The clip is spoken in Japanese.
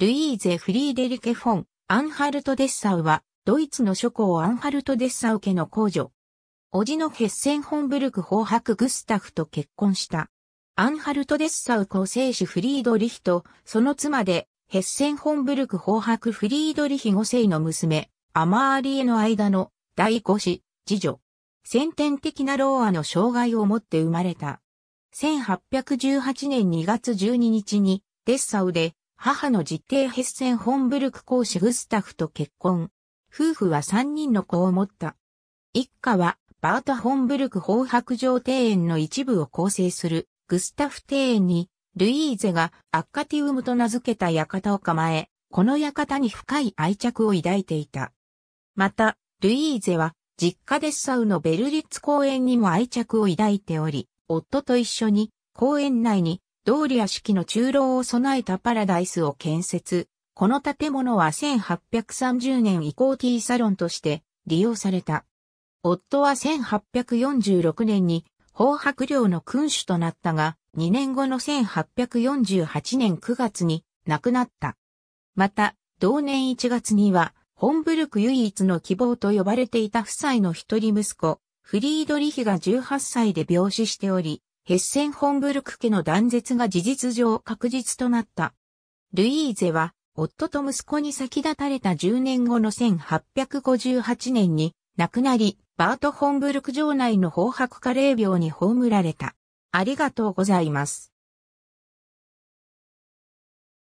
ルイーゼ・フリーデリケ・フォン、アンハルト・デッサウは、ドイツの諸侯アンハルト・デッサウ家の皇女。叔父のヘッセン・ホンブルク法ク・グスタフと結婚した。アンハルト・デッサウ構生子フリードリヒと、その妻で、ヘッセン・ホンブルク法ク・フリードリヒ5世の娘、アマーリエの間の第5子、次女。先天的な老アの障害を持って生まれた。1818年2月12日に、デッサウで、母の実定ヘッセン・ホンブルク公子グスタフと結婚。夫婦は三人の子を持った。一家はバータ・ホンブルク法白城庭園の一部を構成するグスタフ庭園にルイーゼがアッカティウムと名付けた館を構え、この館に深い愛着を抱いていた。また、ルイーゼは実家デッサウのベルリッツ公園にも愛着を抱いており、夫と一緒に公園内にドーリア式の中楼を備えたパラダイスを建設。この建物は1830年以降ティーサロンとして利用された。夫は1846年に法白領の君主となったが、2年後の1848年9月に亡くなった。また、同年1月には、ホンブルク唯一の希望と呼ばれていた夫妻の一人息子、フリードリヒが18歳で病死しており、ヘッセンホンブルク家の断絶が事実上確実となった。ルイーゼは、夫と息子に先立たれた10年後の1858年に亡くなり、バートホンブルク城内の紅白カレー病に葬られた。ありがとうございます。